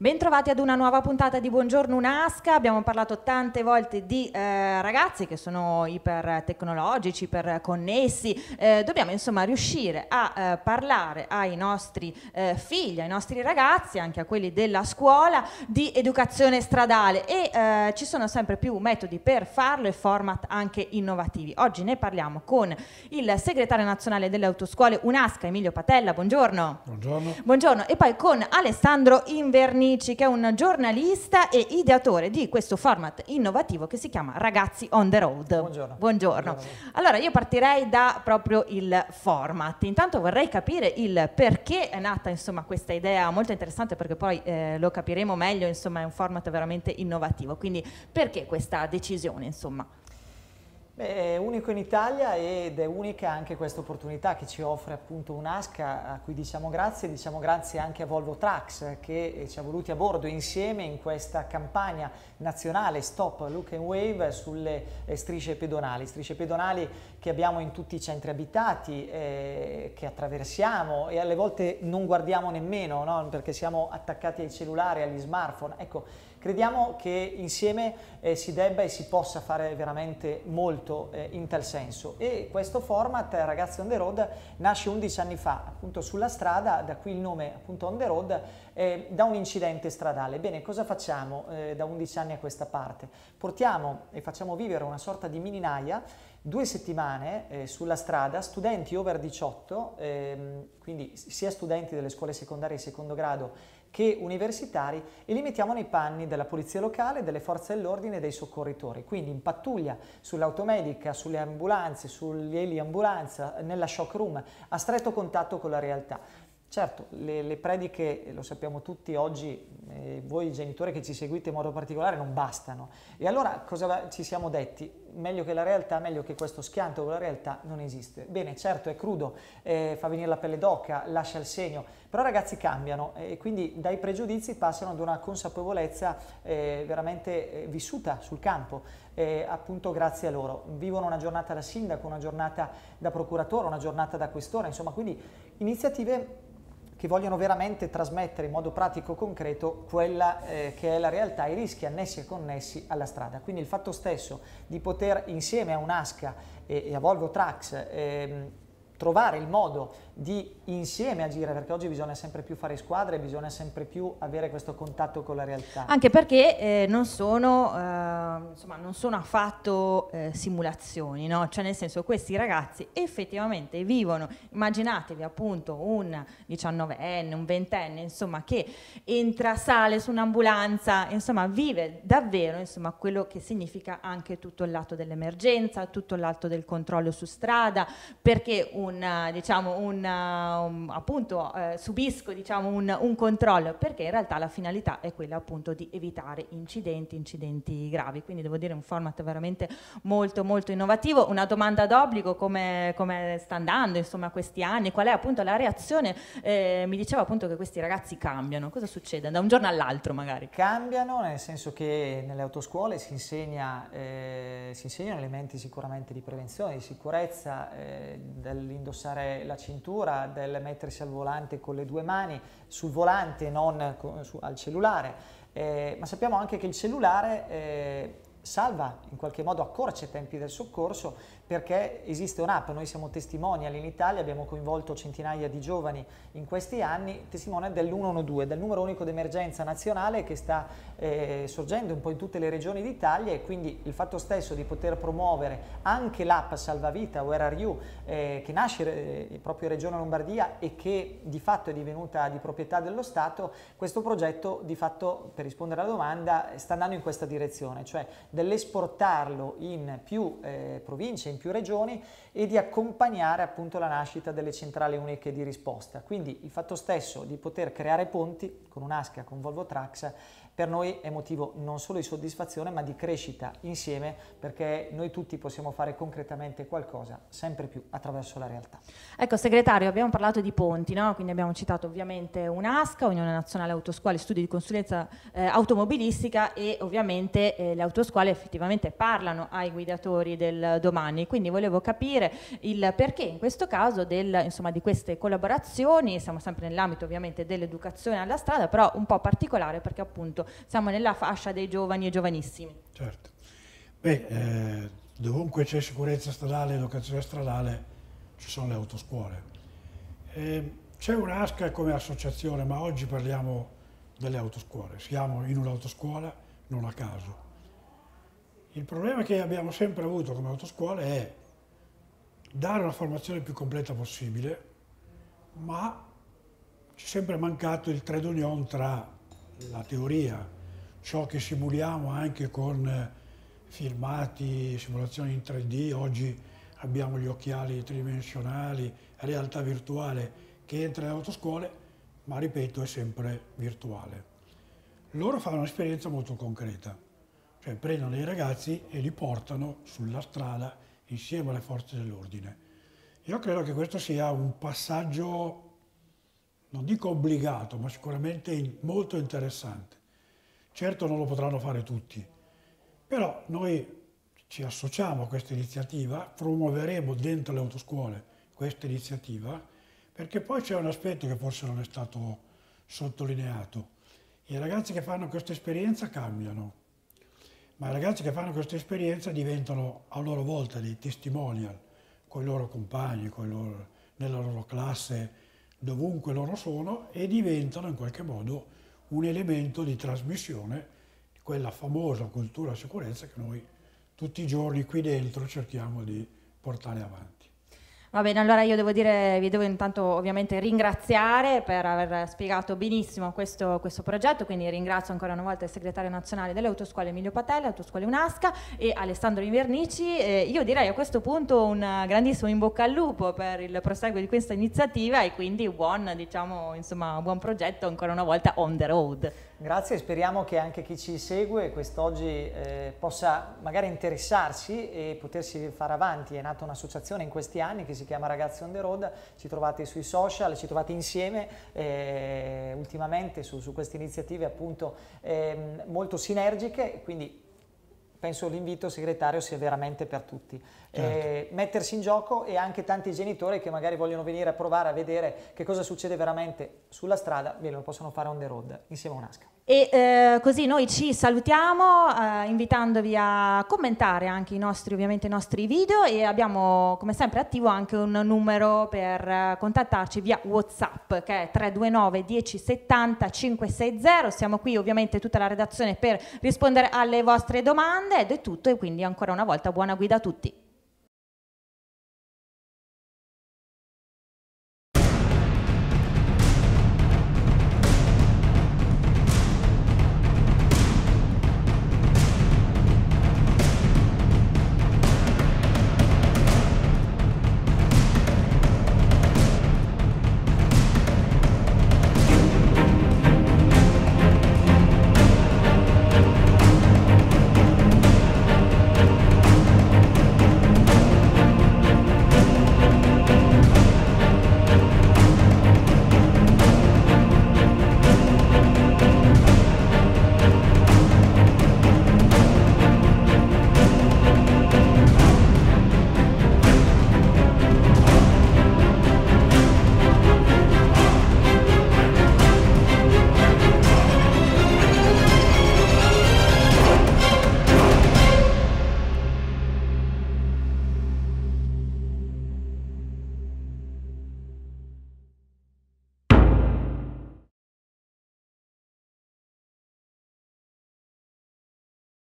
Bentrovati ad una nuova puntata di Buongiorno Unasca, abbiamo parlato tante volte di eh, ragazzi che sono ipertecnologici, iperconnessi, eh, dobbiamo insomma riuscire a eh, parlare ai nostri eh, figli, ai nostri ragazzi, anche a quelli della scuola, di educazione stradale e eh, ci sono sempre più metodi per farlo e format anche innovativi. Oggi ne parliamo con il segretario nazionale delle autoscuole Unasca, Emilio Patella, buongiorno. Buongiorno. Buongiorno e poi con Alessandro Inverni Amici, che è un giornalista e ideatore di questo format innovativo che si chiama Ragazzi on the Road. Buongiorno. Buongiorno. Buongiorno. Allora, io partirei da proprio il format. Intanto vorrei capire il perché è nata insomma, questa idea molto interessante, perché poi eh, lo capiremo meglio, insomma, è un format veramente innovativo. Quindi perché questa decisione, insomma? Beh, è unico in Italia ed è unica anche questa opportunità che ci offre appunto un'asca a cui diciamo grazie, diciamo grazie anche a Volvo Trucks che eh, ci ha voluti a bordo insieme in questa campagna nazionale Stop Look and Wave sulle eh, strisce pedonali, strisce pedonali che abbiamo in tutti i centri abitati, eh, che attraversiamo e alle volte non guardiamo nemmeno no? perché siamo attaccati ai cellulari, agli smartphone. Ecco, Crediamo che insieme eh, si debba e si possa fare veramente molto eh, in tal senso e questo format Ragazzi on the road nasce 11 anni fa appunto sulla strada, da qui il nome appunto on the road, eh, da un incidente stradale. Bene, cosa facciamo eh, da 11 anni a questa parte? Portiamo e facciamo vivere una sorta di mininaia due settimane eh, sulla strada studenti over 18, ehm, quindi sia studenti delle scuole secondarie di secondo grado che universitari, e li mettiamo nei panni della polizia locale, delle forze dell'ordine e dei soccorritori, quindi in pattuglia sull'automedica, sulle ambulanze, sull'eliambulanza, nella shock room, a stretto contatto con la realtà. Certo, le, le, prediche, lo sappiamo tutti oggi, eh, voi genitori che ci seguite in modo particolare, non bastano. E allora cosa ci siamo detti? Meglio che la realtà, meglio che questo schianto con la realtà non esiste. Bene, certo è crudo, eh, fa venire la pelle d'oca, lascia il segno, però ragazzi cambiano eh, e quindi dai pregiudizi passano ad una consapevolezza eh, veramente eh, vissuta sul campo, eh, appunto grazie a loro. Vivono una giornata da sindaco, una giornata da procuratore, una giornata da questore, insomma, quindi iniziative che vogliono veramente trasmettere in modo pratico e concreto quella eh, che è la realtà, i rischi annessi e connessi alla strada. Quindi il fatto stesso di poter insieme a un'ASCA e, e a Volvo Trax eh, trovare il modo di insieme agire, perché oggi bisogna sempre più fare squadre, bisogna sempre più avere questo contatto con la realtà. Anche perché eh, non, sono, eh, insomma, non, sono, affatto eh, simulazioni, no? cioè nel senso questi ragazzi effettivamente vivono, immaginatevi appunto un 19enne, un 20enne, insomma, che entra, sale su un'ambulanza, insomma, vive davvero insomma, quello che significa anche tutto il lato dell'emergenza, tutto il lato del controllo su strada, perché un un, diciamo, un, un um, appunto, eh, subisco diciamo, un, un, controllo, perché in realtà la finalità è quella appunto di evitare incidenti, incidenti gravi. Quindi devo dire un format veramente molto molto innovativo. Una domanda d'obbligo come, come sta andando insomma questi anni, qual è appunto la reazione? Eh, mi diceva appunto che questi ragazzi cambiano, cosa succede? Da un giorno all'altro magari? Cambiano nel senso che nelle autoscuole si, insegna, eh, si insegnano elementi sicuramente di prevenzione, di sicurezza, eh, indossare la cintura, del mettersi al volante con le due mani, sul volante, non al cellulare. Eh, ma sappiamo anche che il cellulare eh, salva, in qualche modo accorcia i tempi del soccorso perché esiste un'app, noi siamo testimonial in Italia, abbiamo coinvolto centinaia di giovani in questi anni, testimonial dell'112, del numero unico d'emergenza nazionale che sta eh, sorgendo un po' in tutte le regioni d'Italia e quindi il fatto stesso di poter promuovere anche l'app Salvavita Where Are You eh, che nasce eh, proprio in Regione Lombardia e che di fatto è divenuta di proprietà dello Stato, questo progetto di fatto per rispondere alla domanda sta andando in questa direzione, cioè dell'esportarlo in più eh, province, in più regioni e di accompagnare appunto la nascita delle centrali uniche di risposta. Quindi il fatto stesso di poter creare ponti con un'asca, con Volvo Trax, per noi è motivo non solo di soddisfazione ma di crescita insieme perché noi tutti possiamo fare concretamente qualcosa sempre più attraverso la realtà. Ecco segretario abbiamo parlato di ponti, no? quindi abbiamo citato ovviamente UNASCA, Unione Nazionale Autoscuole Studi di Consulenza eh, Automobilistica e ovviamente eh, le autoscuole effettivamente parlano ai guidatori del domani, quindi volevo capire il perché in questo caso del, insomma, di queste collaborazioni, siamo sempre nell'ambito ovviamente dell'educazione alla strada, però un po' particolare perché appunto siamo nella fascia dei giovani e giovanissimi. Certo. Beh, eh, dovunque c'è sicurezza stradale, educazione stradale, ci sono le autoscuole. Eh, c'è un'ASCA come associazione, ma oggi parliamo delle autoscuole. Siamo in un'autoscuola, non a caso. Il problema che abbiamo sempre avuto come autoscuola è dare una formazione più completa possibile, ma c'è sempre mancato il trade tra la teoria, ciò che simuliamo anche con eh, filmati, simulazioni in 3D, oggi abbiamo gli occhiali tridimensionali, realtà virtuale che entra nelle autoscuole, ma ripeto è sempre virtuale. Loro fanno un'esperienza molto concreta, cioè prendono i ragazzi e li portano sulla strada insieme alle forze dell'ordine. Io credo che questo sia un passaggio non dico obbligato, ma sicuramente molto interessante. Certo non lo potranno fare tutti, però noi ci associamo a questa iniziativa, promuoveremo dentro le autoscuole questa iniziativa, perché poi c'è un aspetto che forse non è stato sottolineato. I ragazzi che fanno questa esperienza cambiano, ma i ragazzi che fanno questa esperienza diventano a loro volta dei testimonial con i loro compagni, loro, nella loro classe, dovunque loro sono e diventano in qualche modo un elemento di trasmissione di quella famosa cultura sicurezza che noi tutti i giorni qui dentro cerchiamo di portare avanti. Va bene, allora io devo dire, vi devo intanto ovviamente ringraziare per aver spiegato benissimo questo, questo progetto, quindi ringrazio ancora una volta il segretario nazionale delle autoscuole Emilio Patella, autoscuole Unasca e Alessandro Invernici. Eh, io direi a questo punto un grandissimo in bocca al lupo per il proseguo di questa iniziativa e quindi buon, diciamo, insomma, buon progetto ancora una volta on the road. Grazie, speriamo che anche chi ci segue quest'oggi eh, possa magari interessarsi e potersi far avanti. È nata un'associazione in questi anni che si si chiama Ragazzi on the road, ci trovate sui social, ci trovate insieme eh, ultimamente su, su queste iniziative appunto eh, molto sinergiche, quindi penso l'invito segretario sia veramente per tutti. Certo. Eh, mettersi in gioco e anche tanti genitori che magari vogliono venire a provare a vedere che cosa succede veramente sulla strada, bene, lo possono fare on the road insieme a un'asca. E eh, così noi ci salutiamo eh, invitandovi a commentare anche i nostri, i nostri, video e abbiamo come sempre attivo anche un numero per eh, contattarci via Whatsapp che è 329 1070 560. Siamo qui ovviamente tutta la redazione per rispondere alle vostre domande domande ed è tutto e quindi ancora una volta buona guida a tutti.